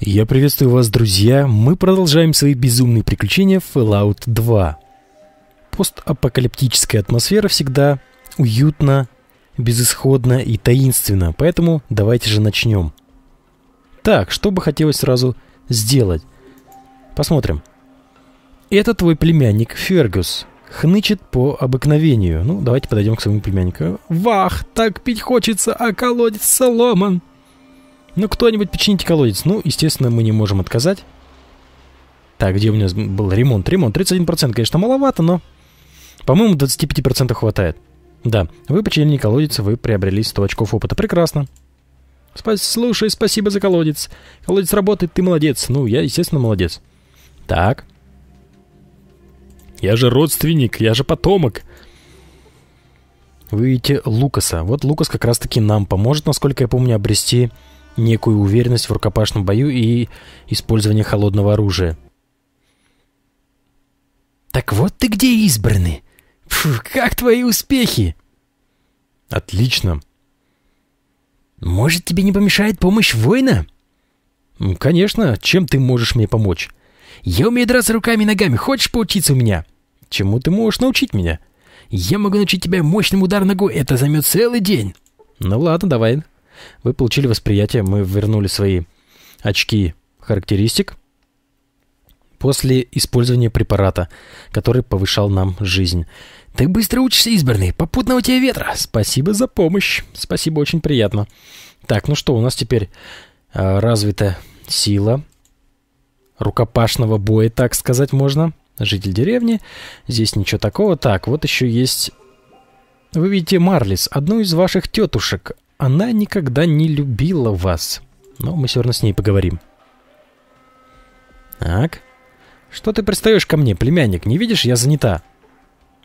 Я приветствую вас, друзья. Мы продолжаем свои безумные приключения в Fallout 2. Постапокалиптическая атмосфера всегда уютна, безысходна и таинственна, поэтому давайте же начнем. Так, что бы хотелось сразу сделать? Посмотрим. Это твой племянник Фергус Хнычет по обыкновению. Ну, давайте подойдем к своему племяннику. Вах, так пить хочется, а колодец соломан. Ну, кто-нибудь почините колодец. Ну, естественно, мы не можем отказать. Так, где у меня был ремонт? Ремонт. 31%, конечно, маловато, но... По-моему, 25% хватает. Да, вы починили колодец, вы приобрели 100 очков опыта. Прекрасно. Спас слушай, спасибо за колодец. Колодец работает, ты молодец. Ну, я, естественно, молодец. Так. Я же родственник, я же потомок. Вы видите Лукаса. Вот Лукас как раз-таки нам поможет, насколько я помню, обрести некую уверенность в рукопашном бою и использование холодного оружия. «Так вот ты где избранный! Фу, как твои успехи?» «Отлично!» «Может, тебе не помешает помощь воина?» «Конечно. Чем ты можешь мне помочь?» «Я умею драться руками и ногами. Хочешь поучиться у меня?» «Чему ты можешь научить меня?» «Я могу научить тебя мощным удар ногой. Это займет целый день». «Ну ладно, давай. Вы получили восприятие, мы вернули свои очки характеристик после использования препарата, который повышал нам жизнь. Ты быстро учишься, избранный. Попутного тебе ветра. Спасибо за помощь. Спасибо, очень приятно. Так, ну что, у нас теперь э, а, развита сила рукопашного боя, так сказать можно. Житель деревни. Здесь ничего такого. Так, вот еще есть... Вы видите Марлис, одну из ваших тетушек. Она никогда не любила вас. Но мы все равно с ней поговорим. Так. Что ты пристаешь ко мне, племянник? Не видишь, я занята.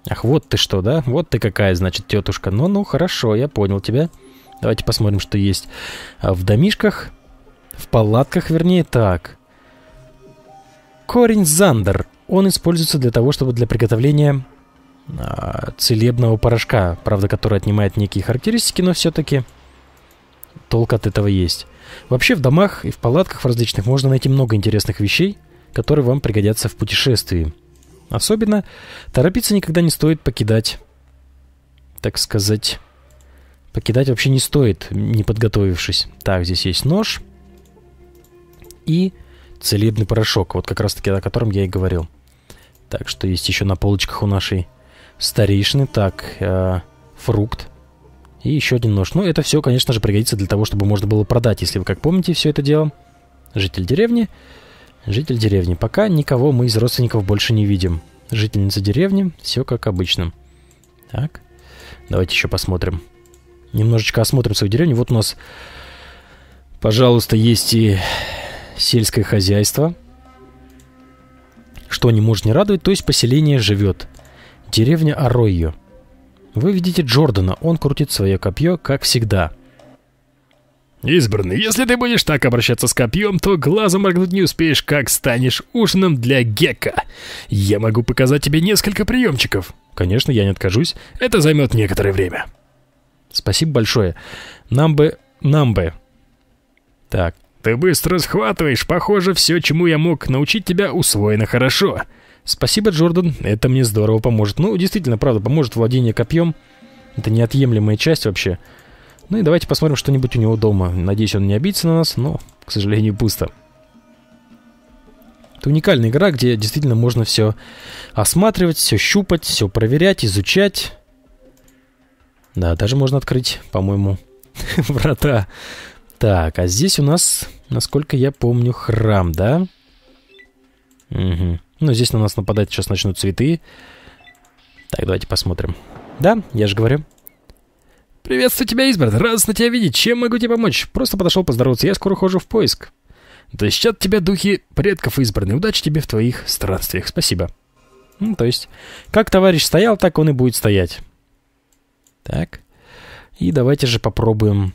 Ах, вот ты что, да? Вот ты какая, значит, тетушка. Ну-ну, хорошо, я понял тебя. Давайте посмотрим, что есть а в домишках. В палатках, вернее, так. Корень зандер. Он используется для того, чтобы для приготовления а, целебного порошка, правда, который отнимает некие характеристики, но все-таки толк от этого есть. Вообще в домах и в палатках в различных можно найти много интересных вещей, которые вам пригодятся в путешествии. Особенно торопиться никогда не стоит покидать, так сказать, покидать вообще не стоит, не подготовившись. Так, здесь есть нож и целебный порошок, вот как раз таки о котором я и говорил. Так, что есть еще на полочках у нашей старейшины. Так, э, фрукт. И еще один нож. Ну, это все, конечно же, пригодится для того, чтобы можно было продать, если вы как помните все это дело. Житель деревни. Житель деревни. Пока никого мы из родственников больше не видим. Жительница деревни. Все как обычно. Так. Давайте еще посмотрим. Немножечко осмотрим свою деревню. Вот у нас, пожалуйста, есть и сельское хозяйство. Что не может не радовать, то есть поселение живет. Деревня Оройо. Вы видите Джордана, он крутит свое копье, как всегда. «Избранный, если ты будешь так обращаться с копьем, то глазом моргнуть не успеешь, как станешь ужином для Гека. Я могу показать тебе несколько приемчиков». «Конечно, я не откажусь. Это займет некоторое время». «Спасибо большое. Нам бы... нам бы...» «Так, ты быстро схватываешь. Похоже, все, чему я мог научить тебя, усвоено хорошо». Спасибо, Джордан, это мне здорово поможет. Ну, действительно, правда, поможет владение копьем. Это неотъемлемая часть вообще. Ну и давайте посмотрим что-нибудь у него дома. Надеюсь, он не обидится на нас, но, к сожалению, пусто. Это уникальная игра, где действительно можно все осматривать, все щупать, все проверять, изучать. Да, даже можно открыть, по-моему, врата. Так, а здесь у нас, насколько я помню, храм, да? Угу. Но ну, здесь на нас нападать сейчас начнут цветы. Так, давайте посмотрим. Да, я же говорю. «Приветствую тебя, Изберт! Радостно тебя видеть! Чем могу тебе помочь? Просто подошел поздороваться, я скоро ухожу в поиск». «Да сейчас тебя духи предков избранные. Удачи тебе в твоих странствиях. Спасибо». Ну, то есть, как товарищ стоял, так он и будет стоять. Так. И давайте же попробуем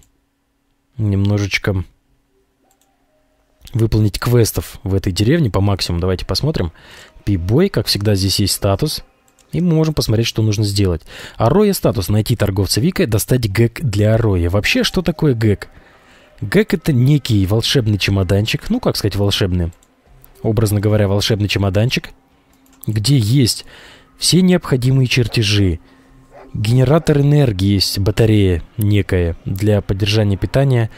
немножечко выполнить квестов в этой деревне по максимуму. Давайте посмотрим. Пибой, как всегда, здесь есть статус. И мы можем посмотреть, что нужно сделать. Ароя статус. Найти торговца Вика, достать гэк для Ароя. Вообще, что такое гэк гэк это некий волшебный чемоданчик. Ну, как сказать, волшебный. Образно говоря, волшебный чемоданчик, где есть все необходимые чертежи. Генератор энергии есть, батарея некая для поддержания питания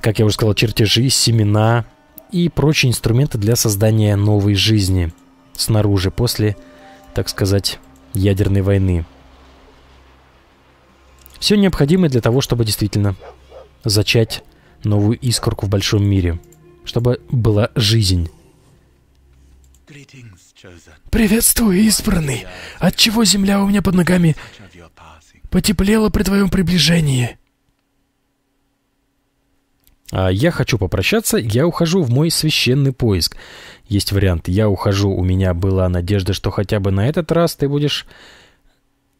как я уже сказал, чертежи, семена и прочие инструменты для создания новой жизни снаружи после, так сказать, ядерной войны. Все необходимое для того, чтобы действительно зачать новую искорку в большом мире, чтобы была жизнь. Приветствую, избранный! Отчего земля у меня под ногами потеплела при твоем приближении? А, я хочу попрощаться, я ухожу в мой священный поиск. Есть вариант, я ухожу, у меня была надежда, что хотя бы на этот раз ты будешь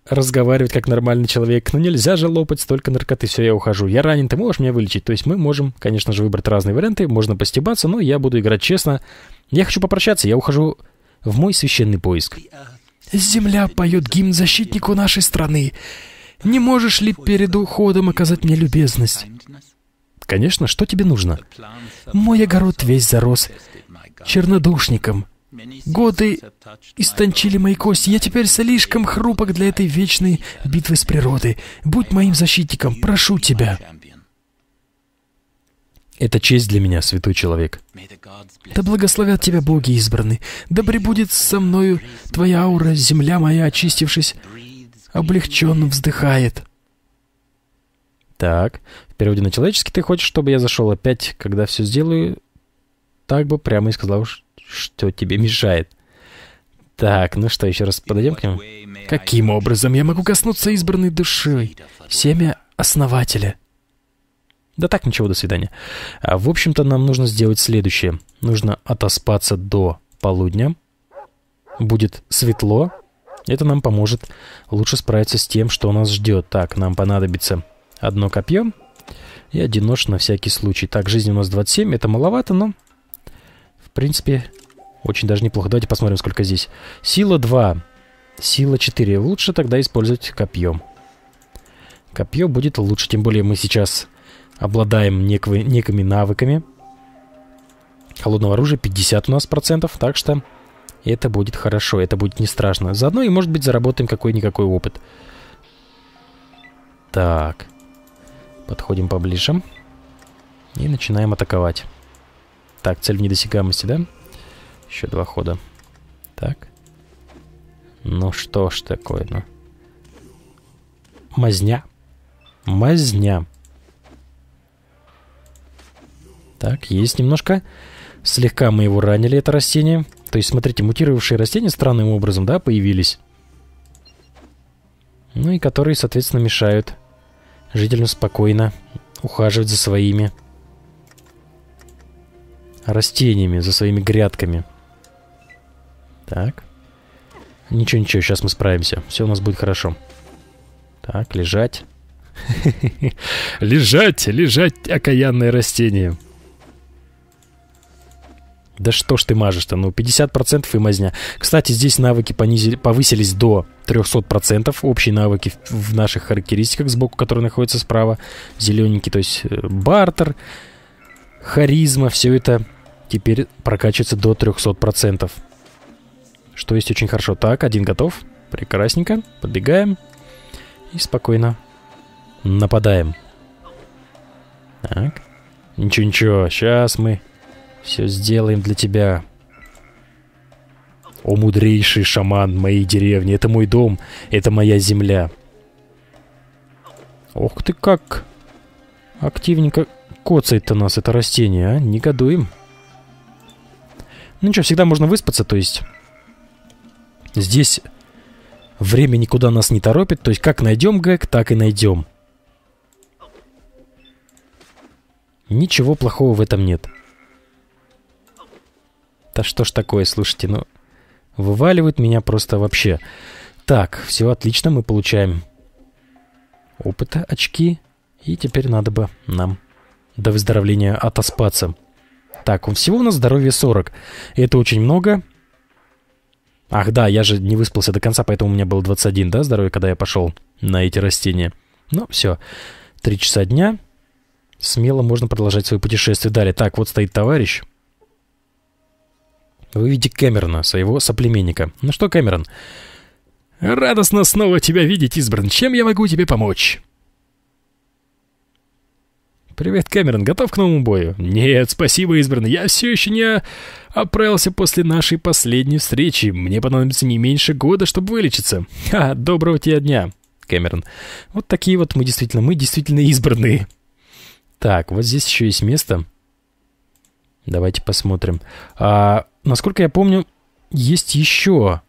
разговаривать как нормальный человек. но ну, нельзя же лопать столько наркоты, все, я ухожу. Я ранен, ты можешь меня вылечить? То есть мы можем, конечно же, выбрать разные варианты, можно постебаться, но я буду играть честно. Я хочу попрощаться, я ухожу в мой священный поиск. Земля поет гимн защитнику нашей страны. Не можешь ли перед уходом оказать мне любезность? Конечно, что тебе нужно? Мой огород весь зарос чернодушником. Годы истончили мои кости. Я теперь слишком хрупок для этой вечной битвы с природой. Будь моим защитником, прошу тебя. Это честь для меня, святой человек. Да благословят тебя боги избранные. Да пребудет со мною твоя аура, земля моя, очистившись, облегченно вздыхает. Так, в переводе на человеческий ты хочешь, чтобы я зашел опять, когда все сделаю, так бы прямо и сказал, что тебе мешает. Так, ну что, еще раз подойдем к нему? Каким образом я могу коснуться избранной души? Семя основателя. Да так, ничего, до свидания. А, в общем-то, нам нужно сделать следующее. Нужно отоспаться до полудня. Будет светло. Это нам поможет лучше справиться с тем, что нас ждет. Так, нам понадобится одно копье и один нож на всякий случай. Так, жизнь у нас 27, это маловато, но в принципе очень даже неплохо. Давайте посмотрим, сколько здесь. Сила 2, сила 4. Лучше тогда использовать копье. Копье будет лучше, тем более мы сейчас обладаем неквы, некими навыками. Холодного оружия 50 у нас процентов, так что это будет хорошо, это будет не страшно. Заодно и, может быть, заработаем какой-никакой опыт. Так. Подходим поближе. И начинаем атаковать. Так, цель в недосягаемости, да? Еще два хода. Так. Ну что ж такое, ну. Мазня. Мазня. Так, есть немножко. Слегка мы его ранили, это растение. То есть, смотрите, мутировавшие растения странным образом, да, появились. Ну и которые, соответственно, мешают жителям спокойно ухаживать за своими растениями, за своими грядками. Так. Ничего, ничего, сейчас мы справимся. Все у нас будет хорошо. Так, лежать. Лежать, лежать, окаянное растение. Да что ж ты мажешь-то? Ну, 50% и мазня. Кстати, здесь навыки понизили, повысились до 300%. Общие навыки в наших характеристиках сбоку, которые находятся справа. Зелененький, то есть э, бартер, харизма, все это теперь прокачивается до 300%. Что есть очень хорошо. Так, один готов. Прекрасненько. Подбегаем. И спокойно нападаем. Так. Ничего-ничего, сейчас мы все сделаем для тебя. О, мудрейший шаман моей деревни. Это мой дом. Это моя земля. Ох ты как. Активненько коцает-то нас это растение, а? Негодуем. Ну ничего, всегда можно выспаться, то есть... Здесь время никуда нас не торопит. То есть как найдем гэг, так и найдем. Ничего плохого в этом нет. Да что ж такое, слушайте, ну... Вываливают меня просто вообще. Так, все отлично, мы получаем опыта, очки. И теперь надо бы нам до выздоровления отоспаться. Так, всего у нас здоровье 40. Это очень много. Ах да, я же не выспался до конца, поэтому у меня было 21, да, здоровье, когда я пошел на эти растения. Ну, все. Три часа дня. Смело можно продолжать свое путешествие далее. Так, вот стоит товарищ в виде Кэмерона, своего соплеменника. Ну что, Кэмерон? «Радостно снова тебя видеть, избран. Чем я могу тебе помочь?» «Привет, Кэмерон, готов к новому бою?» «Нет, спасибо, избранный, я все еще не оправился после нашей последней встречи. Мне понадобится не меньше года, чтобы вылечиться. Ха, доброго тебе дня, Кэмерон. Вот такие вот мы действительно, мы действительно избранные». Так, вот здесь еще есть место. Давайте посмотрим. А, Насколько я помню, есть еще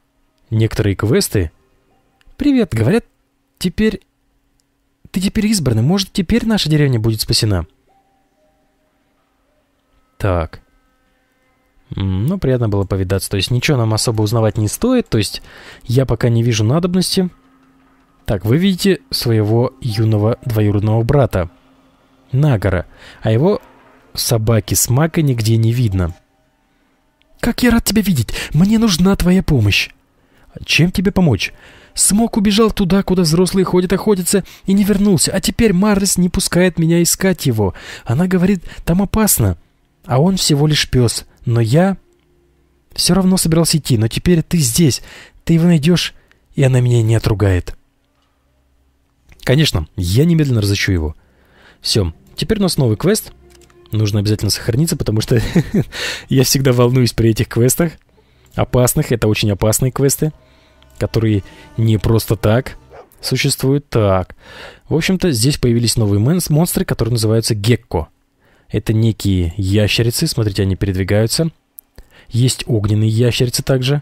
некоторые квесты. Привет, говорят, теперь... Ты теперь избранный, может, теперь наша деревня будет спасена? Так. Ну, приятно было повидаться. То есть ничего нам особо узнавать не стоит. То есть я пока не вижу надобности. Так, вы видите своего юного двоюродного брата. Нагора. А его собаки с мака нигде не видно. Как я рад тебя видеть! Мне нужна твоя помощь!» а «Чем тебе помочь?» Смок убежал туда, куда взрослые ходят охотиться, и не вернулся. А теперь Маррес не пускает меня искать его. Она говорит, там опасно. А он всего лишь пес. Но я... Все равно собирался идти, но теперь ты здесь. Ты его найдешь, и она меня не отругает. Конечно, я немедленно разыщу его. Все, теперь у нас новый квест — нужно обязательно сохраниться, потому что я всегда волнуюсь при этих квестах. Опасных, это очень опасные квесты, которые не просто так существуют. Так, в общем-то, здесь появились новые монстры, которые называются гекко. Это некие ящерицы, смотрите, они передвигаются. Есть огненные ящерицы также.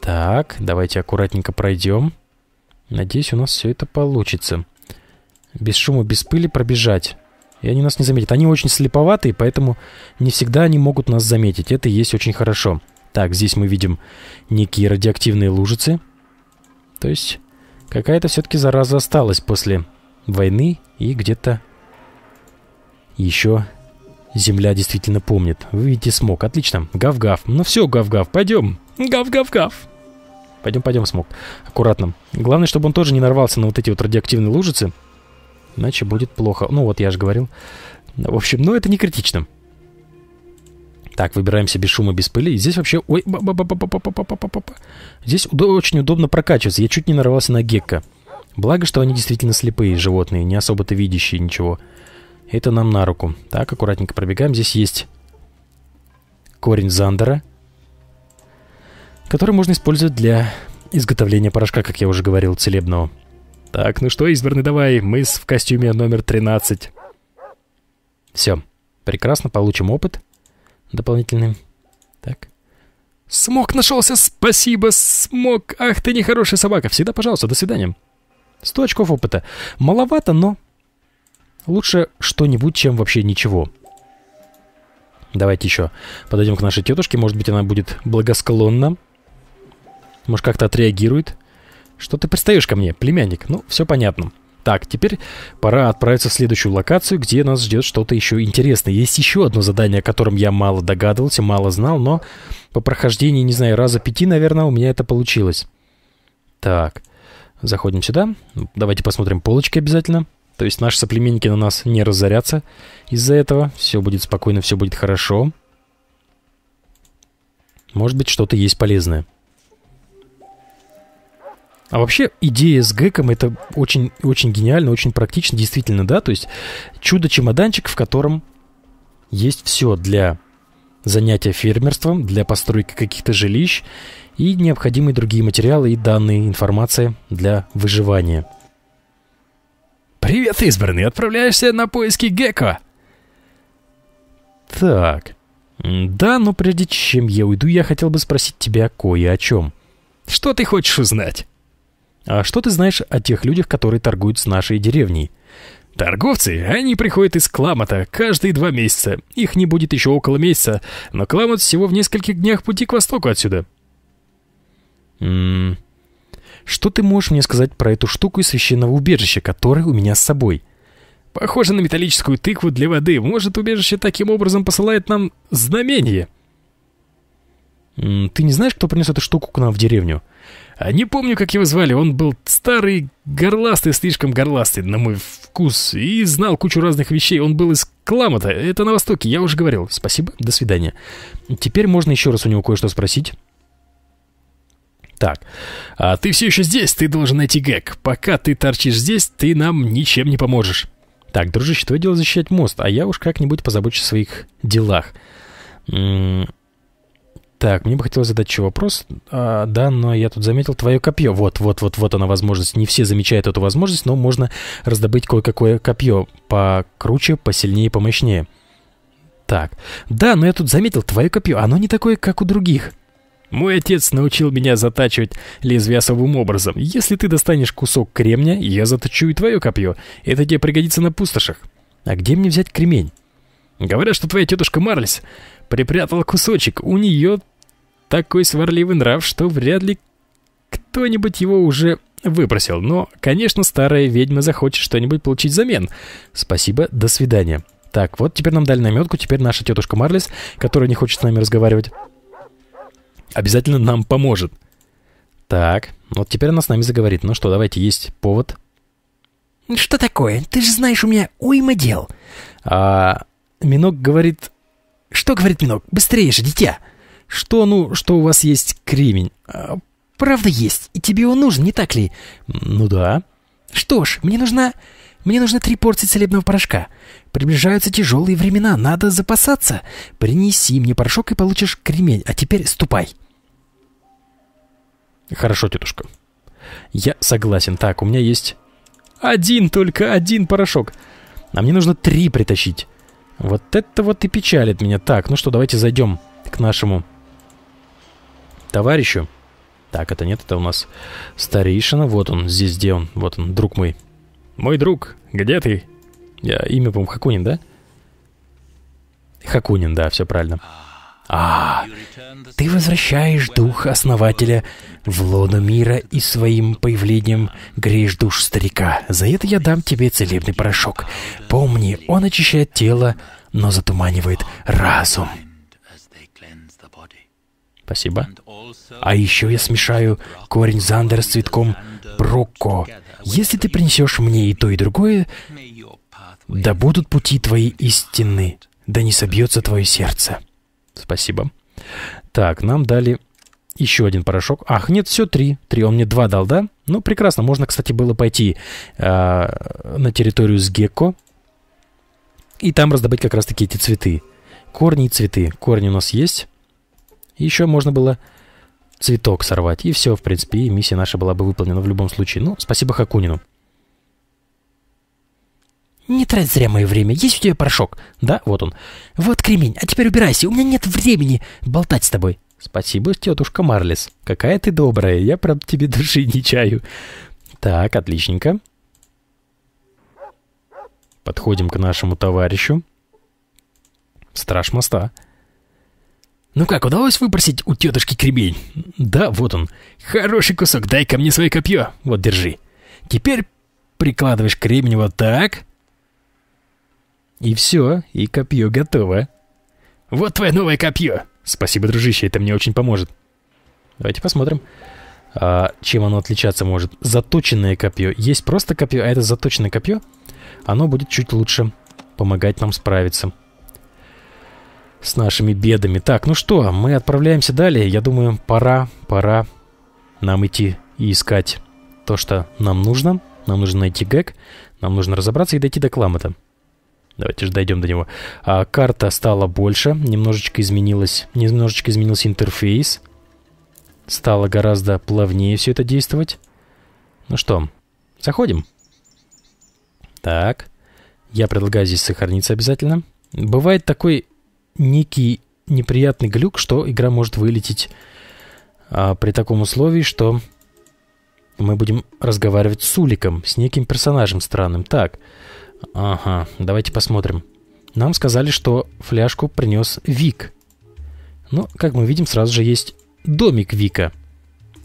Так, давайте аккуратненько пройдем. Надеюсь, у нас все это получится. Без шума, без пыли пробежать и они нас не заметят. Они очень слеповатые, поэтому не всегда они могут нас заметить. Это и есть очень хорошо. Так, здесь мы видим некие радиоактивные лужицы. То есть какая-то все-таки зараза осталась после войны и где-то еще земля действительно помнит. Вы видите смог. Отлично. Гав-гав. Ну все, гав-гав, пойдем. Гав-гав-гав. Пойдем, пойдем, смог. Аккуратно. Главное, чтобы он тоже не нарвался на вот эти вот радиоактивные лужицы. Иначе будет плохо. Ну вот, я же говорил. В общем, но ну это не критично. Так, выбираемся без шума, без пыли. здесь вообще... Ой, Здесь уд очень удобно прокачиваться. Я чуть не нарвался на гекка. Благо, что они действительно слепые животные, не особо-то видящие ничего. Это нам на руку. Так, аккуратненько пробегаем. Здесь есть корень зандера, который можно использовать для изготовления порошка, как я уже говорил, целебного. Так, ну что, избранный, давай, мы в костюме номер 13. Все, прекрасно, получим опыт дополнительный. Так. Смог нашелся, спасибо, смог. Ах ты нехорошая собака. Всегда пожалуйста, до свидания. 100 очков опыта. Маловато, но лучше что-нибудь, чем вообще ничего. Давайте еще подойдем к нашей тетушке. Может быть, она будет благосклонна. Может, как-то отреагирует. Что ты пристаешь ко мне, племянник? Ну, все понятно. Так, теперь пора отправиться в следующую локацию, где нас ждет что-то еще интересное. Есть еще одно задание, о котором я мало догадывался, мало знал, но по прохождении, не знаю, раза пяти, наверное, у меня это получилось. Так, заходим сюда. Давайте посмотрим полочки обязательно. То есть наши соплеменники на нас не разорятся из-за этого. Все будет спокойно, все будет хорошо. Может быть, что-то есть полезное. А вообще идея с гэком это очень, очень гениально, очень практично, действительно, да. То есть чудо-чемоданчик, в котором есть все для занятия фермерством, для постройки каких-то жилищ и необходимые другие материалы и данные, информация для выживания. «Привет, избранный! Отправляешься на поиски Гекко!» «Так... Да, но прежде чем я уйду, я хотел бы спросить тебя кое о чем». «Что ты хочешь узнать?» А что ты знаешь о тех людях, которые торгуют с нашей деревней? Торговцы, они приходят из Кламата каждые два месяца. Их не будет еще около месяца, но Кламат всего в нескольких днях пути к востоку отсюда. Ммм... Что ты можешь мне сказать про эту штуку из священного убежища, которое у меня с собой? Похоже на металлическую тыкву для воды. Может, убежище таким образом посылает нам знамение? Ты не знаешь, кто принес эту штуку к нам в деревню? А, не помню, как его звали, он был старый, горластый, слишком горластый на мой вкус, и знал кучу разных вещей. Он был из Кламата, это на востоке, я уже говорил. Спасибо, до свидания. Теперь можно еще раз у него кое-что спросить. Так, а ты все еще здесь, ты должен найти Гэг. Пока ты торчишь здесь, ты нам ничем не поможешь. Так, дружище, твое дело защищать мост, а я уж как-нибудь позабочусь о своих делах. М -м так, мне бы хотелось задать еще вопрос. А, да, но я тут заметил твое копье. Вот, вот, вот, вот она возможность. Не все замечают эту возможность, но можно раздобыть кое-какое копье. Покруче, посильнее, помощнее. Так. Да, но я тут заметил твое копье. Оно не такое, как у других. Мой отец научил меня затачивать лезвие особым образом. Если ты достанешь кусок кремня, я заточу и твое копье. Это тебе пригодится на пустошах. А где мне взять кремень? Говорят, что твоя тетушка Марлис припрятала кусочек. У нее такой сварливый нрав, что вряд ли кто-нибудь его уже выбросил. Но, конечно, старая ведьма захочет что-нибудь получить взамен. Спасибо, до свидания. Так, вот теперь нам дали наметку, теперь наша тетушка Марлис, которая не хочет с нами разговаривать, обязательно нам поможет. Так, вот теперь она с нами заговорит. Ну что, давайте, есть повод. Что такое? Ты же знаешь, у меня уйма дел. А, Минок говорит... Что говорит Минок? Быстрее же, дитя! Что, ну, что у вас есть кремень? «А, правда есть, и тебе он нужен, не так ли? Ну да. Что ж, мне нужна... Мне нужно три порции целебного порошка. Приближаются тяжелые времена, надо запасаться. Принеси мне порошок и получишь кремень. А теперь ступай. Хорошо, тетушка. Я согласен. Так, у меня есть один, только один порошок. А мне нужно три притащить. Вот это вот и печалит меня. Так, ну что, давайте зайдем к нашему товарищу. Так, это нет, это у нас старейшина. Вот он, здесь где он? Вот он, друг мой. Мой друг, где ты? Я, имя, по-моему, Хакунин, да? Хакунин, да, все правильно. А, ты возвращаешь дух основателя в лоно мира и своим появлением греешь душ старика. За это я дам тебе целебный порошок. Помни, он очищает тело, но затуманивает разум. Спасибо. А еще я смешаю корень зандера с цветком брокко. Если ты принесешь мне и то, и другое, да будут пути твои истины, да не собьется твое сердце. Спасибо. Так, нам дали еще один порошок. Ах, нет, все, три. Три. Он мне два дал, да? Ну, прекрасно. Можно, кстати, было пойти э, на территорию с Гекко. И там раздобыть как раз-таки эти цветы. Корни и цветы. Корни у нас есть. Еще можно было цветок сорвать. И все, в принципе, и миссия наша была бы выполнена в любом случае. Ну, спасибо Хакунину. «Не трать зря мое время. Есть у тебя порошок?» «Да, вот он». «Вот кремень. А теперь убирайся. У меня нет времени болтать с тобой». «Спасибо, тетушка Марлис. Какая ты добрая. Я прям тебе души не чаю». «Так, отличненько». Подходим к нашему товарищу. Страж моста. «Ну как, удалось выпросить у тетушки кремень?» «Да, вот он. Хороший кусок. Дай-ка мне свое копье. Вот, держи. Теперь прикладываешь кремень вот так, и все, и копье готово. Вот твое новое копье! Спасибо, дружище, это мне очень поможет. Давайте посмотрим, а, чем оно отличаться может. Заточенное копье. Есть просто копье, а это заточенное копье. Оно будет чуть лучше помогать нам справиться с нашими бедами. Так, ну что, мы отправляемся далее. Я думаю, пора, пора нам идти и искать то, что нам нужно. Нам нужно найти гэг, нам нужно разобраться и дойти до кламата. Давайте же дойдем до него. А, карта стала больше, немножечко изменилась, немножечко изменился интерфейс. Стало гораздо плавнее все это действовать. Ну что, заходим. Так, я предлагаю здесь сохраниться обязательно. Бывает такой некий неприятный глюк, что игра может вылететь а, при таком условии, что мы будем разговаривать с Уликом, с неким персонажем странным. Так, Ага, давайте посмотрим. Нам сказали, что фляжку принес Вик. Но ну, как мы видим, сразу же есть домик Вика.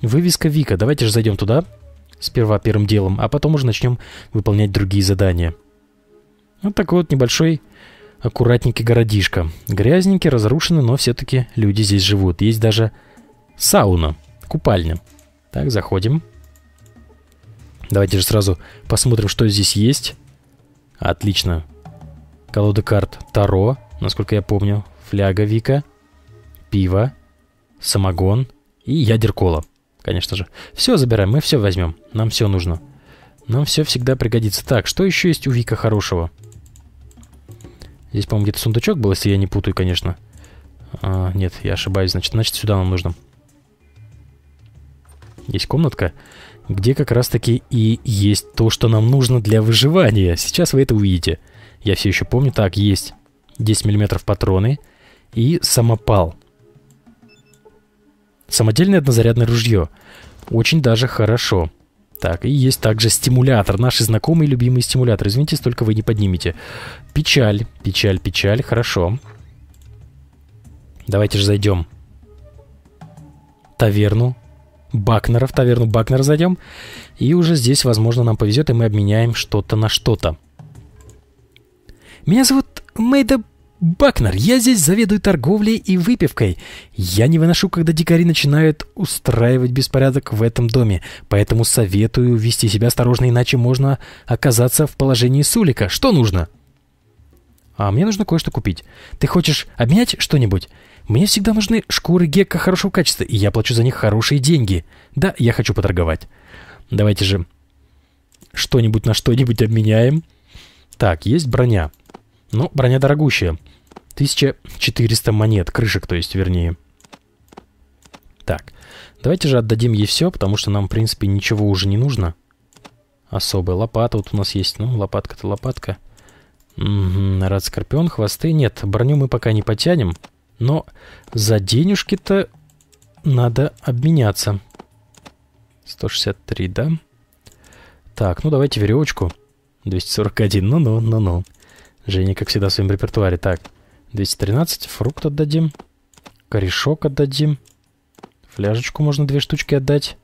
Вывеска Вика. Давайте же зайдем туда. Сперва первым делом, а потом уже начнем выполнять другие задания. Вот такой вот небольшой аккуратненький городишко. Грязненький, разрушенный, но все-таки люди здесь живут. Есть даже сауна, купальня. Так, заходим. Давайте же сразу посмотрим, что здесь есть. Отлично. Колода карт Таро, насколько я помню, фляга Вика, пиво, самогон и ядеркола, конечно же. Все забираем, мы все возьмем, нам все нужно. Нам все всегда пригодится. Так, что еще есть у Вика хорошего? Здесь, по-моему, где-то сундучок был, если я не путаю, конечно. А, нет, я ошибаюсь, значит, значит, сюда нам нужно. Есть комнатка где как раз-таки и есть то, что нам нужно для выживания. Сейчас вы это увидите. Я все еще помню, так, есть 10 мм патроны и самопал. Самодельное однозарядное ружье. Очень даже хорошо. Так, и есть также стимулятор. Наши знакомые и любимые стимулятор. Извините, столько вы не поднимете. Печаль, печаль, печаль. Хорошо. Давайте же зайдем. Таверну. Бакнера, в таверну Бакнера зайдем. И уже здесь, возможно, нам повезет, и мы обменяем что-то на что-то. Меня зовут Мэйда Бакнер. Я здесь заведую торговлей и выпивкой. Я не выношу, когда дикари начинают устраивать беспорядок в этом доме. Поэтому советую вести себя осторожно, иначе можно оказаться в положении сулика. Что нужно? А мне нужно кое-что купить. Ты хочешь обменять что-нибудь? Мне всегда нужны шкуры гекка хорошего качества, и я плачу за них хорошие деньги. Да, я хочу поторговать. Давайте же что-нибудь на что-нибудь обменяем. Так, есть броня. Ну, броня дорогущая. 1400 монет, крышек, то есть, вернее. Так, давайте же отдадим ей все, потому что нам, в принципе, ничего уже не нужно. Особая лопата вот у нас есть. Ну, лопатка-то лопатка. Угу, рад скорпион, хвосты нет. Броню мы пока не потянем. Но за денежки-то надо обменяться. 163, да? Так, ну давайте веревочку. 241, ну-ну, ну-ну. Женя, как всегда, в своем репертуаре. Так, 213, фрукт отдадим. Корешок отдадим. Фляжечку можно две штучки отдать.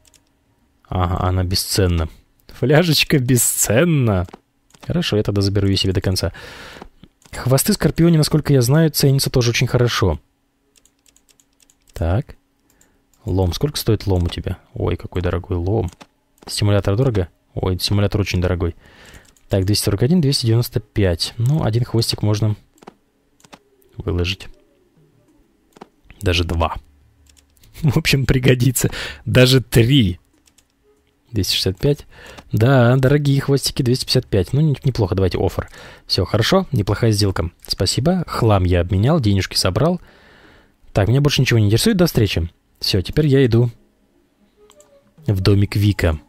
Ага, она бесценна. Фляжечка бесценна. Хорошо, я тогда заберу ее себе до конца. Хвосты Скорпионе, насколько я знаю, ценятся тоже очень хорошо. Так. Лом. Сколько стоит лом у тебя? Ой, какой дорогой лом. Симулятор дорого? Ой, симулятор очень дорогой. Так, 241, 295. Ну, один хвостик можно выложить. Даже два. В общем, пригодится. Даже три. 265. Да, дорогие хвостики, 255. Ну, неплохо, давайте офер. Все, хорошо, неплохая сделка. Спасибо, хлам я обменял, денежки собрал. Так, меня больше ничего не интересует, до встречи. Все, теперь я иду в домик Вика.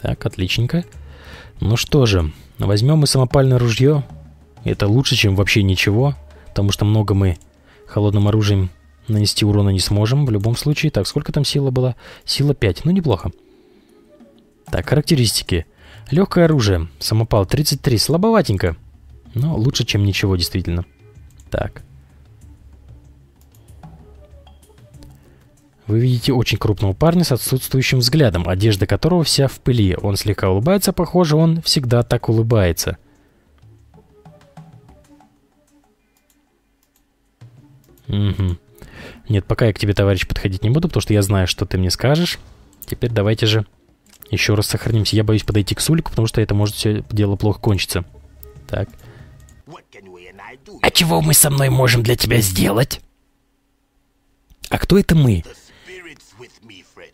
Так, отличненько. Ну что же, возьмем мы самопальное ружье. Это лучше, чем вообще ничего, потому что много мы холодным оружием Нанести урона не сможем, в любом случае. Так, сколько там сила была? Сила 5, ну неплохо. Так, характеристики. Легкое оружие. Самопал 33, слабоватенько. Но лучше, чем ничего, действительно. Так. Вы видите очень крупного парня с отсутствующим взглядом, одежда которого вся в пыли. Он слегка улыбается, похоже, он всегда так улыбается. Угу. Нет, пока я к тебе, товарищ, подходить не буду, потому что я знаю, что ты мне скажешь. Теперь давайте же еще раз сохранимся. Я боюсь подойти к Сулику, потому что это может все дело плохо кончиться. Так. А чего мы со мной можем для тебя сделать? А кто это мы?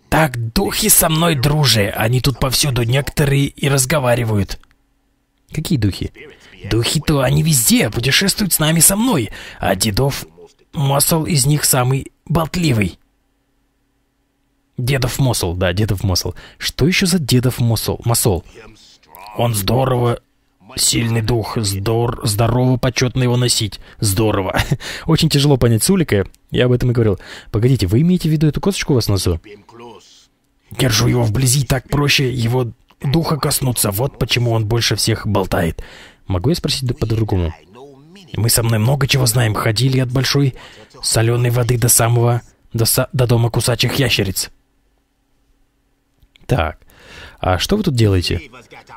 Так, духи со мной, друже. Они тут повсюду, некоторые и разговаривают. Какие духи? Духи-то они везде, путешествуют с нами со мной. А дедов Мосол из них самый болтливый. Дедов мосол, да, Дедов мосол. Что еще за Дедов мосол? Мосол. Он здорово Сильный дух, здор, здорово, почетно его носить. Здорово. Очень тяжело понять Сулика, я об этом и говорил. Погодите, вы имеете в виду эту косточку у вас на носу? Держу его вблизи, так проще его духа коснуться. Вот почему он больше всех болтает. Могу я спросить по-другому? Мы со мной много чего знаем. Ходили от большой соленой воды до самого... до, са... до дома кусачих ящериц. Так. А что вы тут делаете?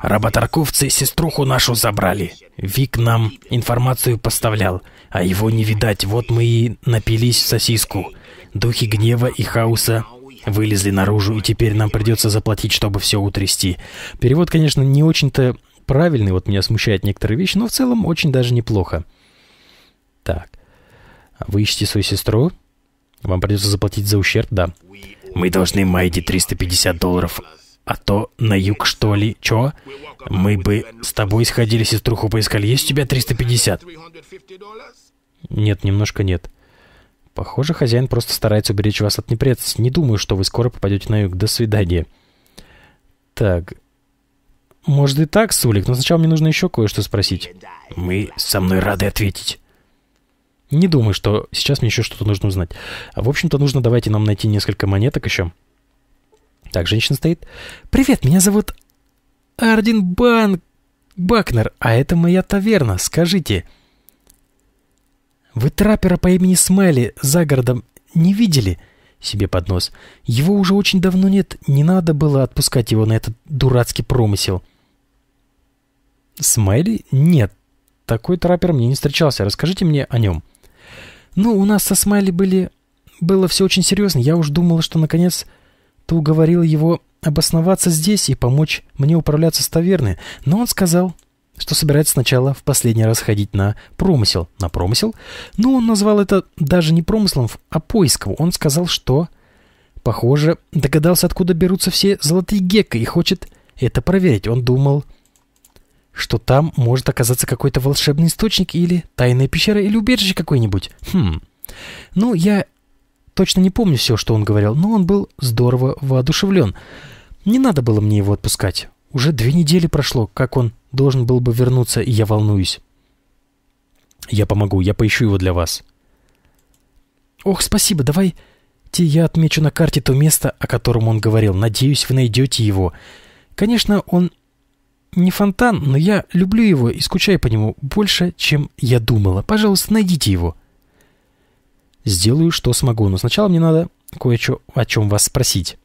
Работорговцы сеструху нашу забрали. Вик нам информацию поставлял, а его не видать. Вот мы и напились в сосиску. Духи гнева и хаоса вылезли наружу, и теперь нам придется заплатить, чтобы все утрясти. Перевод, конечно, не очень-то правильный, вот меня смущает некоторые вещи, но в целом очень даже неплохо. Так. Вы ищете свою сестру? Вам придется заплатить за ущерб, да. Мы должны Майди 350 долларов. А то на юг, что ли? Чё? Мы бы с тобой сходили, сеструху поискали. Есть у тебя 350? Нет, немножко нет. Похоже, хозяин просто старается уберечь вас от неприятностей. Не думаю, что вы скоро попадете на юг. До свидания. Так. Может и так, Сулик, но сначала мне нужно еще кое-что спросить. Мы со мной рады ответить. Не думаю, что сейчас мне еще что-то нужно узнать. А В общем-то, нужно, давайте нам найти несколько монеток еще. Так, женщина стоит. «Привет, меня зовут Ардин Бан... Бакнер, а это моя таверна, скажите». «Вы траппера по имени Смайли за городом не видели?» Себе под нос. «Его уже очень давно нет, не надо было отпускать его на этот дурацкий промысел». «Смайли? Нет, такой траппер мне не встречался, расскажите мне о нем». Ну, у нас со Смайли были... Было все очень серьезно. Я уж думала, что, наконец, ты уговорил его обосноваться здесь и помочь мне управляться с таверной. Но он сказал, что собирается сначала в последний раз ходить на промысел. На промысел? Ну, он назвал это даже не промыслом, а поиском. Он сказал, что... Похоже, догадался, откуда берутся все золотые гекки и хочет это проверить. Он думал, что там может оказаться какой-то волшебный источник или тайная пещера или убежище какой нибудь Хм. Ну, я точно не помню все, что он говорил, но он был здорово воодушевлен. Не надо было мне его отпускать. Уже две недели прошло, как он должен был бы вернуться, и я волнуюсь. Я помогу, я поищу его для вас. Ох, спасибо, давай те я отмечу на карте то место, о котором он говорил. Надеюсь, вы найдете его. Конечно, он не фонтан, но я люблю его и скучаю по нему больше, чем я думала. Пожалуйста, найдите его». «Сделаю, что смогу, но сначала мне надо кое-что о чем вас спросить.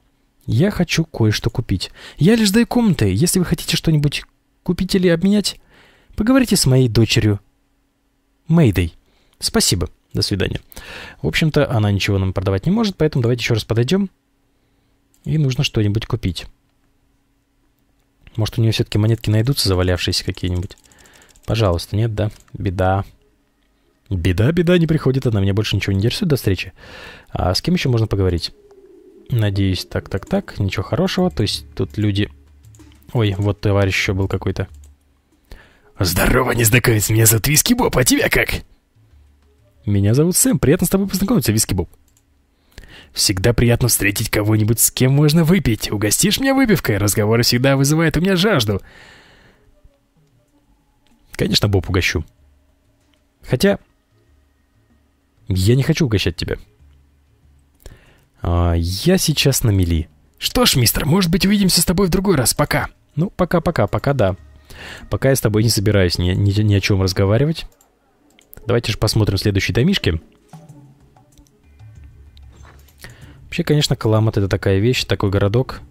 Я хочу кое-что купить. Я лишь даю комнаты. Если вы хотите что-нибудь купить или обменять, поговорите с моей дочерью Мэйдой. Спасибо. До свидания». В общем-то, она ничего нам продавать не может, поэтому давайте еще раз подойдем. И нужно что-нибудь купить. Может, у нее все-таки монетки найдутся, завалявшиеся какие-нибудь? Пожалуйста, нет, да? Беда. Беда, беда, не приходит она. Меня больше ничего не держит. до встречи. А с кем еще можно поговорить? Надеюсь, так, так, так. Ничего хорошего. То есть тут люди... Ой, вот товарищ еще был какой-то. Здорово, незнакомец. Меня зовут Виски Боб, а тебя как? Меня зовут Сэм. Приятно с тобой познакомиться, Виски Боб. Всегда приятно встретить кого-нибудь, с кем можно выпить. Угостишь меня выпивкой? Разговоры всегда вызывают у меня жажду. Конечно, Боб, угощу. Хотя... Я не хочу угощать тебя. А, я сейчас на мели. Что ж, мистер, может быть, увидимся с тобой в другой раз. Пока. Ну, пока-пока, пока да. Пока я с тобой не собираюсь ни, ни, ни о чем разговаривать. Давайте же посмотрим следующие домишки. Вообще, конечно, Каламат это такая вещь, такой городок.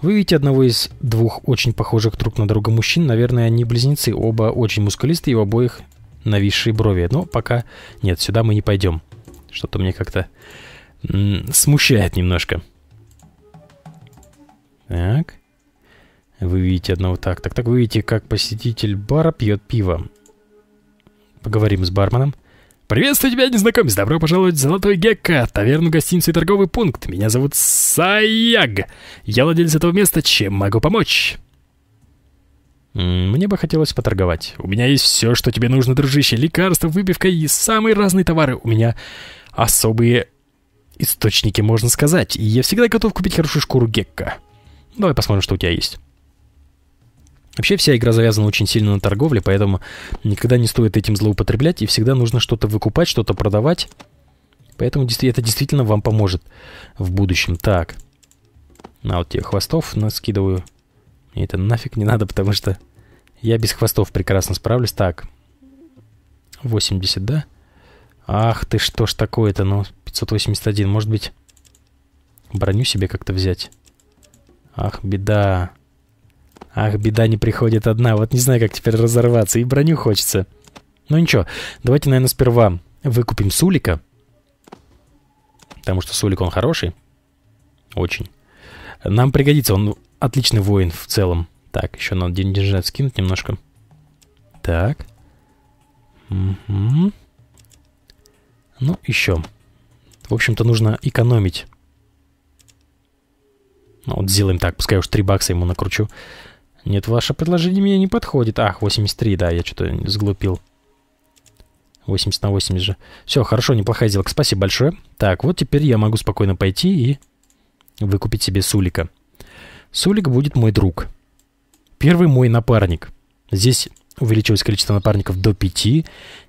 Вы видите одного из двух очень похожих друг на друга мужчин, наверное, они близнецы, оба очень мускулистые и у обоих нависшие брови. Но пока нет, сюда мы не пойдем. Что-то мне как-то смущает немножко. Так. Вы видите одного так. Так, так, вы видите, как посетитель бара пьет пиво. Поговорим с барменом. «Приветствую тебя, незнакомец! Добро пожаловать в Золотой Гекко, таверну, гостиницу и торговый пункт. Меня зовут Саяг. Я владелец этого места. Чем могу помочь?» «Мне бы хотелось поторговать. У меня есть все, что тебе нужно, дружище. Лекарства, выпивка и самые разные товары. У меня особые источники, можно сказать. И я всегда готов купить хорошую шкуру Гекка. Давай посмотрим, что у тебя есть». Вообще вся игра завязана очень сильно на торговле, поэтому никогда не стоит этим злоупотреблять, и всегда нужно что-то выкупать, что-то продавать. Поэтому это действительно вам поможет в будущем. Так, на вот тех хвостов наскидываю. Мне это нафиг не надо, потому что я без хвостов прекрасно справлюсь. Так, 80, да? Ах ты, что ж такое-то, ну, 581, может быть, броню себе как-то взять? Ах, беда. Ах, беда не приходит одна, вот не знаю, как теперь разорваться, и броню хочется. Ну ничего, давайте, наверное, сперва выкупим Сулика. Потому что Сулик, он хороший. Очень. Нам пригодится, он отличный воин в целом. Так, еще надо держать скинуть немножко. Так. Угу. Ну, еще. В общем-то, нужно экономить. Ну, вот сделаем так, пускай уж 3 бакса ему накручу. Нет, ваше предложение мне не подходит. Ах, 83, да, я что-то сглупил. 80 на 80 же. Все, хорошо, неплохая сделка, спасибо большое. Так, вот теперь я могу спокойно пойти и выкупить себе Сулика. Сулик будет мой друг. Первый мой напарник. Здесь увеличилось количество напарников до 5.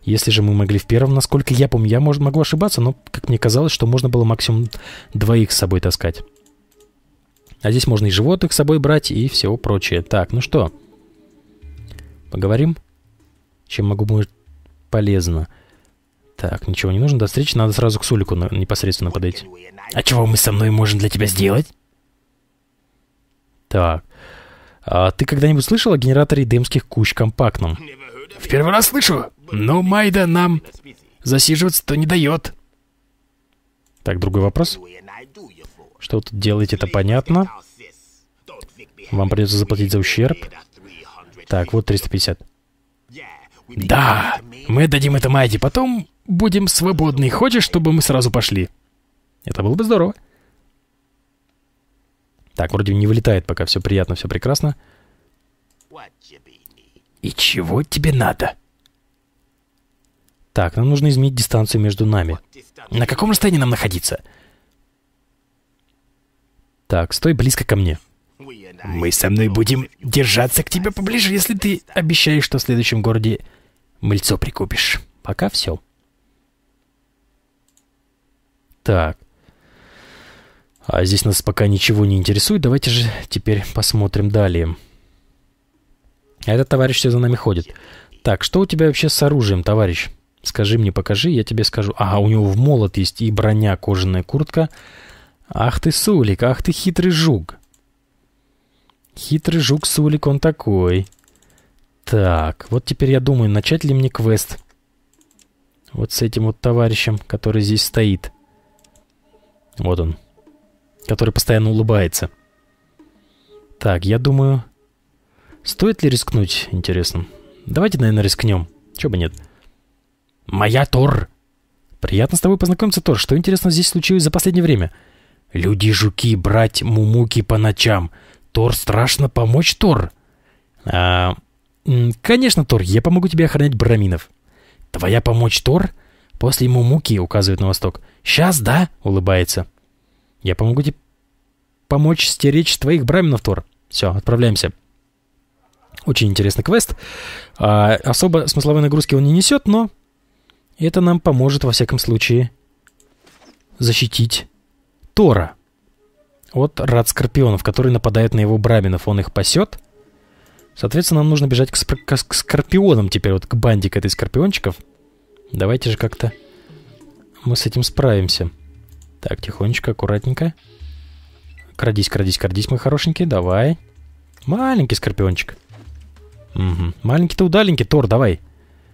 Если же мы могли в первом, насколько я помню, я может, могу ошибаться, но, как мне казалось, что можно было максимум двоих с собой таскать. А здесь можно и животных с собой брать, и все прочее. Так, ну что? Поговорим? Чем могу быть полезно? Так, ничего не нужно. До встречи надо сразу к Сулику на непосредственно подойти. А чего мы со мной можем для тебя сделать? Так. А ты когда-нибудь слышал о генераторе демских куч компактном? В первый раз слышу, но Майда нам засиживаться-то не дает. Так, другой вопрос. Что вы тут делаете, это понятно. Вам придется заплатить за ущерб. Так, вот 350. Да, мы дадим это Майди, потом будем свободны. Хочешь, чтобы мы сразу пошли? Это было бы здорово. Так, вроде не вылетает пока, все приятно, все прекрасно. И чего тебе надо? Так, нам нужно изменить дистанцию между нами. На каком расстоянии нам находиться? Так, стой близко ко мне. Мы со мной будем держаться к тебе поближе, если ты обещаешь, что в следующем городе мыльцо прикупишь. Пока все. Так. А здесь нас пока ничего не интересует. Давайте же теперь посмотрим далее. Этот товарищ все за нами ходит. Так, что у тебя вообще с оружием, товарищ? Скажи мне, покажи, я тебе скажу. Ага, у него в молот есть и броня, кожаная куртка. Ах ты, Сулик, ах ты хитрый жук. Хитрый жук Сулик он такой. Так, вот теперь я думаю, начать ли мне квест. Вот с этим вот товарищем, который здесь стоит. Вот он. Который постоянно улыбается. Так, я думаю... Стоит ли рискнуть, интересно? Давайте, наверное, рискнем. Чего бы нет. Моя Тор! Приятно с тобой познакомиться, Тор. Что интересно здесь случилось за последнее время? — Люди-жуки брать мумуки по ночам. Тор, страшно помочь, Тор? А, конечно, Тор, я помогу тебе охранять браминов. Твоя помочь, Тор? После мумуки, указывает на восток. Сейчас, да? Улыбается. Я помогу тебе помочь стеречь твоих браминов, Тор. Все, отправляемся. Очень интересный квест. А, особо смысловой нагрузки он не несет, но это нам поможет, во всяком случае, защитить Тора от рад скорпионов, которые нападают на его браминов, Он их пасет. Соответственно, нам нужно бежать к, спр- к, скорпионам теперь, вот к банде к этой скорпиончиков. Давайте же как-то мы с этим справимся. Так, тихонечко, аккуратненько. Крадись, крадись, крадись, мой хорошенький, давай. Маленький скорпиончик. Угу. Маленький ты удаленький, Тор, давай.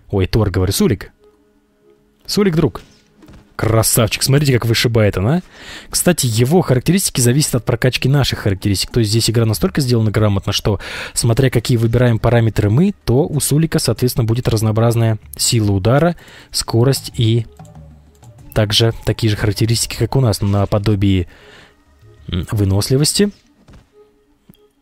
Ой, Тор, говорю, Сулик. Сулик, друг. Красавчик, смотрите, как вышибает она. Кстати, его характеристики зависят от прокачки наших характеристик. То есть здесь игра настолько сделана грамотно, что смотря какие выбираем параметры мы, то у Сулика, соответственно, будет разнообразная сила удара, скорость и также такие же характеристики, как у нас, на подобии выносливости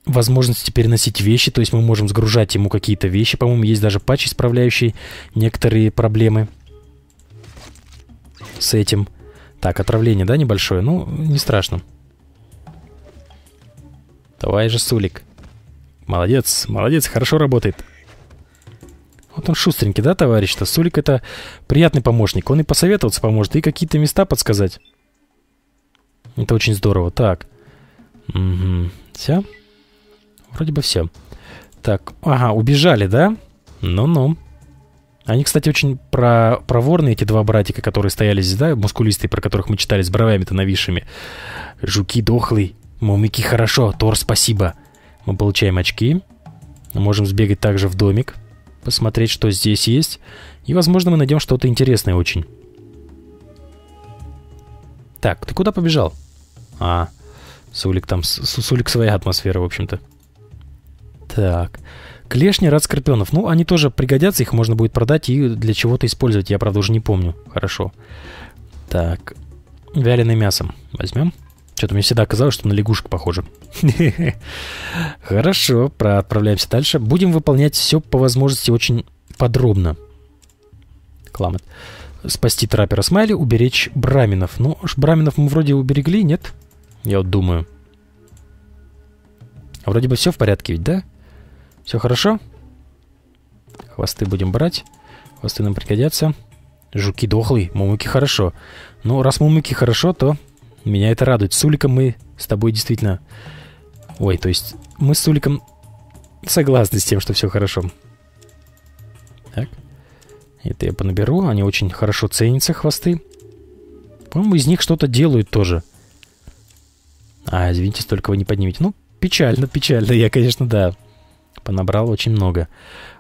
возможности переносить вещи, то есть мы можем сгружать ему какие-то вещи, по-моему, есть даже патч, исправляющий некоторые проблемы – с этим. Так, отравление, да, небольшое? Ну, не страшно. Давай же, Сулик. Молодец, молодец, хорошо работает. Вот он шустренький, да, товарищ-то? Сулик это приятный помощник. Он и посоветоваться поможет, и какие-то места подсказать. Это очень здорово. Так. Угу. Все? Вроде бы все. Так, ага, убежали, да? Ну-ну. Они, кстати, очень про, проворные, эти два братика, которые стояли здесь, да, мускулистые, про которых мы читали, с бровями-то нависшими. Жуки дохлый, мумики хорошо, Тор, спасибо. Мы получаем очки. Можем сбегать также в домик, посмотреть, что здесь есть. И, возможно, мы найдем что-то интересное очень. Так, ты куда побежал? А, Сулик там, Сулик своя атмосфера, в общем-то. Так, Клешни рад скорпионов. Ну, они тоже пригодятся, их можно будет продать и для чего-то использовать. Я, правда, уже не помню. Хорошо. Так. Вяленое мясо возьмем. Что-то мне всегда казалось, что на лягушек похоже. Хорошо, про отправляемся дальше. Будем выполнять все по возможности очень подробно. Кламет. Спасти трапера Смайли, уберечь браминов. Ну, браминов мы вроде уберегли, нет? Я вот думаю. А вроде бы все в порядке ведь, Да. Все хорошо? Хвосты будем брать. Хвосты нам пригодятся. Жуки дохлые, мумуки хорошо. Ну, раз мумуки хорошо, то меня это радует. С Уликом мы с тобой действительно... Ой, то есть мы с Уликом согласны с тем, что все хорошо. Так. Это я понаберу. Они очень хорошо ценятся, хвосты. По-моему, из них что-то делают тоже. А, извините, столько вы не поднимете. Ну, печально, печально. Я, конечно, да понабрал очень много.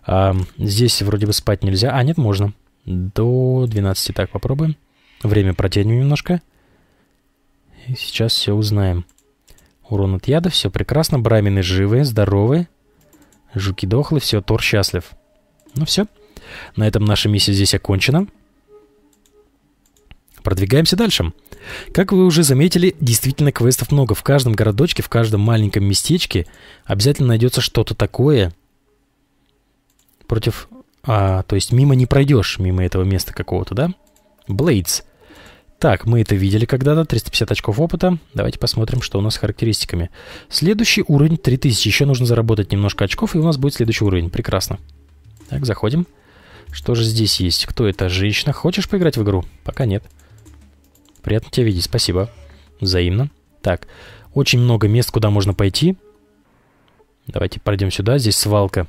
А, здесь вроде бы спать нельзя. А, нет, можно. До 12. Так, попробуем. Время протянем немножко. И сейчас все узнаем. Урон от яда, все прекрасно. Брамины живые, здоровые. Жуки дохлы, все, Тор счастлив. Ну все. На этом наша миссия здесь окончена. Продвигаемся дальше. Как вы уже заметили, действительно квестов много. В каждом городочке, в каждом маленьком местечке обязательно найдется что-то такое против... А, то есть мимо не пройдешь, мимо этого места какого-то, да? Блейдс. Так, мы это видели когда-то, 350 очков опыта. Давайте посмотрим, что у нас с характеристиками. Следующий уровень 3000. Еще нужно заработать немножко очков, и у нас будет следующий уровень. Прекрасно. Так, заходим. Что же здесь есть? Кто это? Женщина. Хочешь поиграть в игру? Пока нет. Нет. Приятно тебя видеть, спасибо. Взаимно. Так, очень много мест, куда можно пойти. Давайте пройдем сюда. Здесь свалка.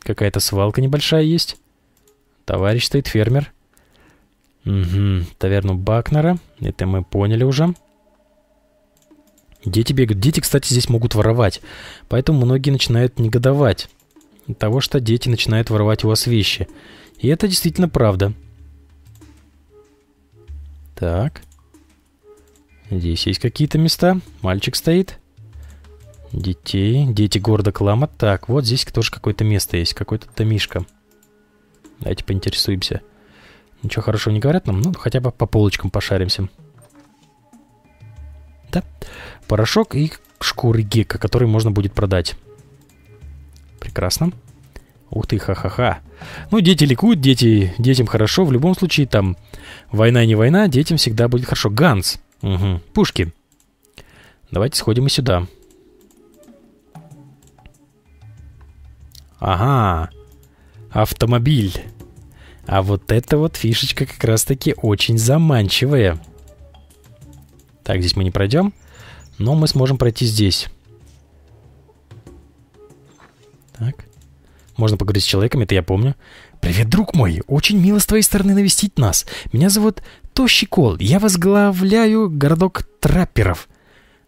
Какая-то свалка небольшая есть. Товарищ стоит, фермер. Угу, таверну Бакнера. Это мы поняли уже. Дети бегают. Дети, кстати, здесь могут воровать. Поэтому многие начинают негодовать. От того, что дети начинают воровать у вас вещи. И это действительно правда. Так. Здесь есть какие-то места. Мальчик стоит. Детей. Дети города Клама. Так, вот здесь тоже какое-то место есть. Какой-то домишко. Давайте поинтересуемся. Ничего хорошего не говорят нам. Ну, хотя бы по полочкам пошаримся. Да. Порошок и шкуры гека, которые можно будет продать. Прекрасно. Ух ты, ха-ха-ха. Ну, дети ликуют, дети, детям хорошо. В любом случае, там, война не война, детям всегда будет хорошо. Ганс. Угу. Пушки. Давайте сходим и сюда. Ага. Автомобиль. А вот эта вот фишечка как раз-таки очень заманчивая. Так, здесь мы не пройдем. Но мы сможем пройти здесь. Так. Можно поговорить с человеком, это я помню. «Привет, друг мой! Очень мило с твоей стороны навестить нас. Меня зовут Тощий Кол, я возглавляю городок трапперов.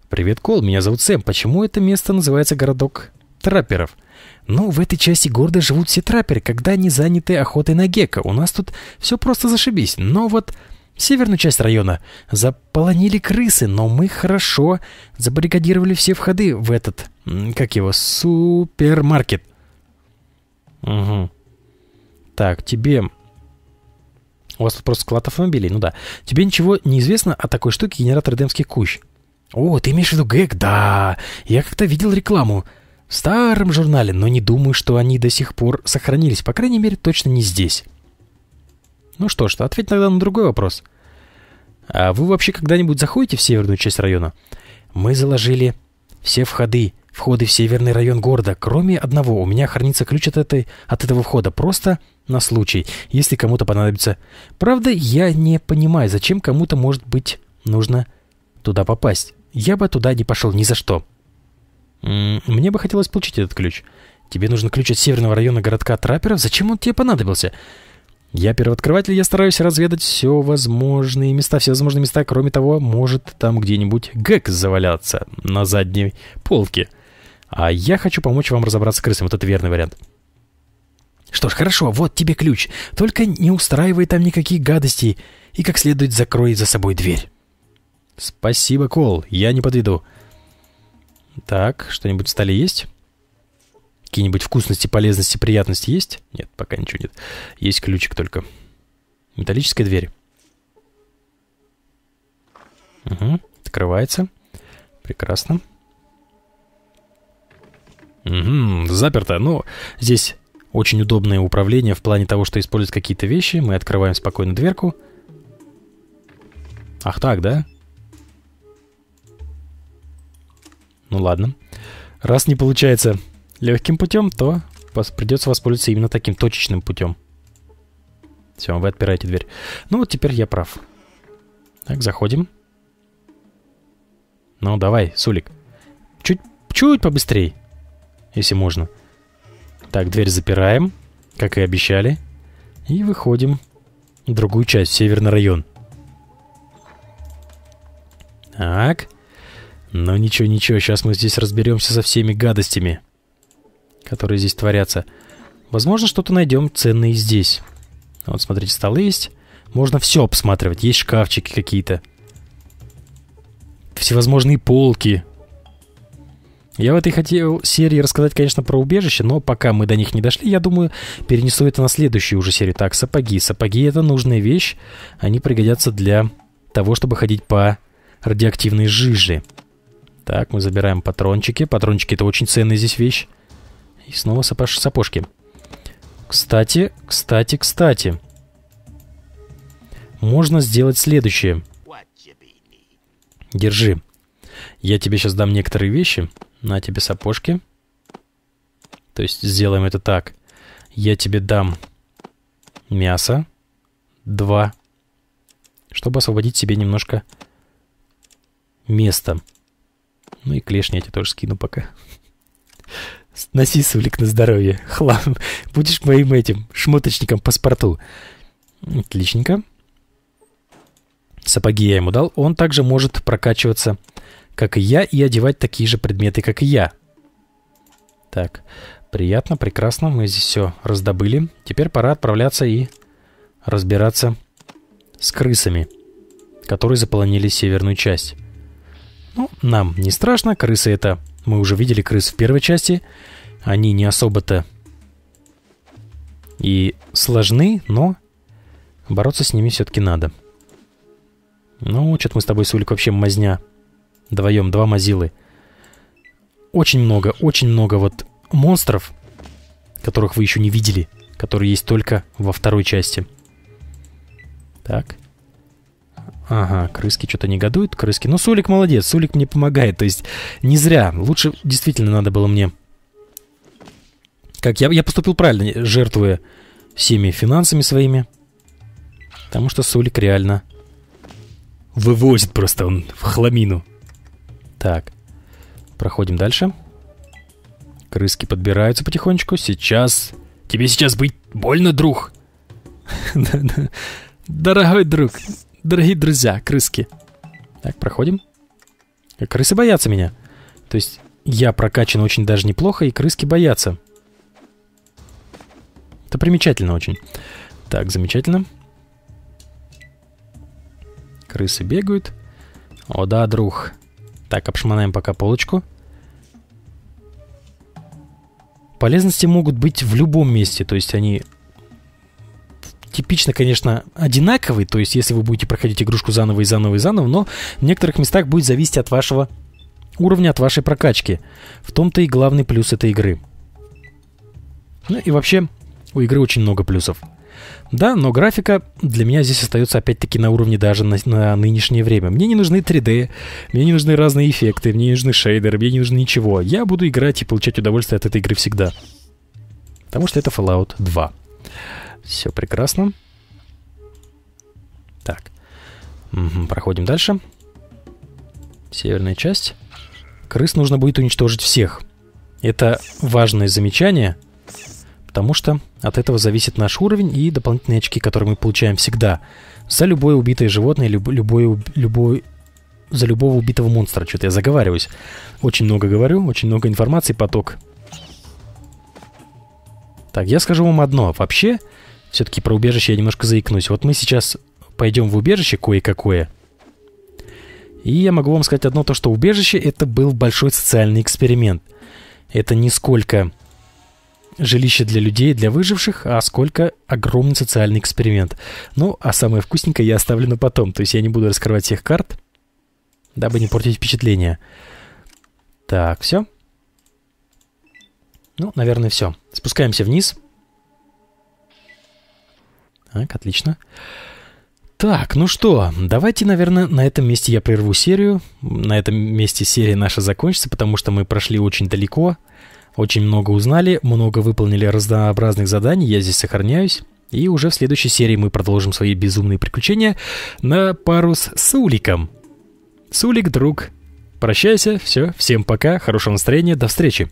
Привет, Кол, меня зовут Сэм. Почему это место называется городок трапперов? Ну, в этой части города живут все трапперы, когда они заняты охотой на гека. У нас тут все просто зашибись. Но вот северную часть района заполонили крысы, но мы хорошо забаррикадировали все входы в этот, как его, супермаркет. Угу. Так, тебе у вас тут просто склад автомобилей, ну да. Тебе ничего не известно о такой штуке генератор демских кущ? О, ты имеешь в виду гэг? Да, я как-то видел рекламу. В старом журнале, но не думаю, что они до сих пор сохранились. По крайней мере, точно не здесь. Ну что ж, ответь тогда на другой вопрос. А вы вообще когда-нибудь заходите в северную часть района? Мы заложили все входы Входы в северный район города. Кроме одного, у меня хранится ключ от, этой, от этого входа. Просто на случай, если кому-то понадобится. Правда, я не понимаю, зачем кому-то, может быть, нужно туда попасть. Я бы туда не пошел ни за что. Мне бы хотелось получить этот ключ. Тебе нужен ключ от северного района городка Трапперов? Зачем он тебе понадобился? Я первооткрыватель, я стараюсь разведать все возможные места, все возможные места. Кроме того, может там где-нибудь гэк заваляться на задней полке. А я хочу помочь вам разобраться с крысами. Вот это верный вариант. Что ж, хорошо, вот тебе ключ. Только не устраивай там никакие гадости и как следует закрой за собой дверь. Спасибо, Кол, я не подведу. Так, что-нибудь в столе есть? Какие-нибудь вкусности, полезности, приятности есть? Нет, пока ничего нет. Есть ключик только. Металлическая дверь. Угу, открывается. Прекрасно. Угу, заперто. Ну, здесь очень удобное управление в плане того, что использовать какие-то вещи. Мы открываем спокойно дверку. Ах так, да? Ну ладно. Раз не получается легким путем, то придется воспользоваться именно таким точечным путем. Все, вы отпираете дверь. Ну вот теперь я прав. Так, заходим. Ну давай, Сулик. Чуть, чуть побыстрее если можно. Так, дверь запираем, как и обещали. И выходим в другую часть, в северный район. Так. Но ну, ничего, ничего, сейчас мы здесь разберемся со всеми гадостями, которые здесь творятся. Возможно, что-то найдем ценное здесь. Вот, смотрите, столы есть. Можно все обсматривать. Есть шкафчики какие-то. Всевозможные полки. Я в этой хотел серии рассказать, конечно, про убежище, но пока мы до них не дошли, я думаю, перенесу это на следующую уже серию. Так, сапоги. Сапоги — это нужная вещь. Они пригодятся для того, чтобы ходить по радиоактивной жиже. Так, мы забираем патрончики. Патрончики — это очень ценная здесь вещь. И снова сапош сапожки. Кстати, кстати, кстати. Можно сделать следующее. Держи. Я тебе сейчас дам некоторые вещи. На тебе сапожки. То есть сделаем это так. Я тебе дам мясо. Два. Чтобы освободить себе немножко места. Ну и клешни я тебе тоже скину пока. Носи, сулик, на здоровье. Хлам. Будешь моим этим шмоточником по паспорту. Отличненько. Сапоги я ему дал. Он также может прокачиваться как и я, и одевать такие же предметы, как и я. Так, приятно, прекрасно, мы здесь все раздобыли. Теперь пора отправляться и разбираться с крысами, которые заполонили северную часть. Ну, нам не страшно, крысы это... Мы уже видели крыс в первой части, они не особо-то и сложны, но бороться с ними все-таки надо. Ну, что-то мы с тобой, Сулик, вообще мазня Вдвоем, два мазилы. Очень много, очень много вот монстров, которых вы еще не видели, которые есть только во второй части. Так. Ага, крыски что-то негодуют, крыски. Ну, Сулик молодец, Сулик мне помогает, то есть не зря. Лучше действительно надо было мне... Как я, я поступил правильно, жертвуя всеми финансами своими. Потому что Сулик реально вывозит просто он в хламину. Так, проходим дальше. Крыски подбираются потихонечку. Сейчас... Тебе сейчас быть больно, друг? Дорогой друг, дорогие друзья, крыски. Так, проходим. Крысы боятся меня. То есть я прокачан очень даже неплохо, и крыски боятся. Это примечательно очень. Так, замечательно. Крысы бегают. О да, друг. Так, обшмонаем пока полочку. Полезности могут быть в любом месте, то есть они типично, конечно, одинаковые, то есть если вы будете проходить игрушку заново и заново и заново, но в некоторых местах будет зависеть от вашего уровня, от вашей прокачки. В том-то и главный плюс этой игры. Ну и вообще, у игры очень много плюсов. Да, но графика для меня здесь остается опять-таки на уровне даже на, на нынешнее время. Мне не нужны 3D, мне не нужны разные эффекты, мне не нужны шейдеры, мне не нужно ничего. Я буду играть и получать удовольствие от этой игры всегда. Потому что это Fallout 2. Все прекрасно. Так. Угу, проходим дальше. Северная часть. Крыс нужно будет уничтожить всех. Это важное замечание — потому что от этого зависит наш уровень и дополнительные очки, которые мы получаем всегда за любое убитое животное, люб, любое, любой, за любого убитого монстра. Что-то я заговариваюсь. Очень много говорю, очень много информации, поток. Так, я скажу вам одно. Вообще, все-таки про убежище я немножко заикнусь. Вот мы сейчас пойдем в убежище кое-какое. И я могу вам сказать одно, то что убежище это был большой социальный эксперимент. Это не сколько жилище для людей, для выживших, а сколько огромный социальный эксперимент. Ну, а самое вкусненькое я оставлю на потом, то есть я не буду раскрывать всех карт, дабы не портить впечатление. Так, все. Ну, наверное, все. Спускаемся вниз. Так, отлично. Так, ну что, давайте, наверное, на этом месте я прерву серию. На этом месте серия наша закончится, потому что мы прошли очень далеко. Очень много узнали, много выполнили разнообразных заданий, я здесь сохраняюсь. И уже в следующей серии мы продолжим свои безумные приключения на пару с Суликом. Сулик, друг, прощайся, все, всем пока, хорошего настроения, до встречи.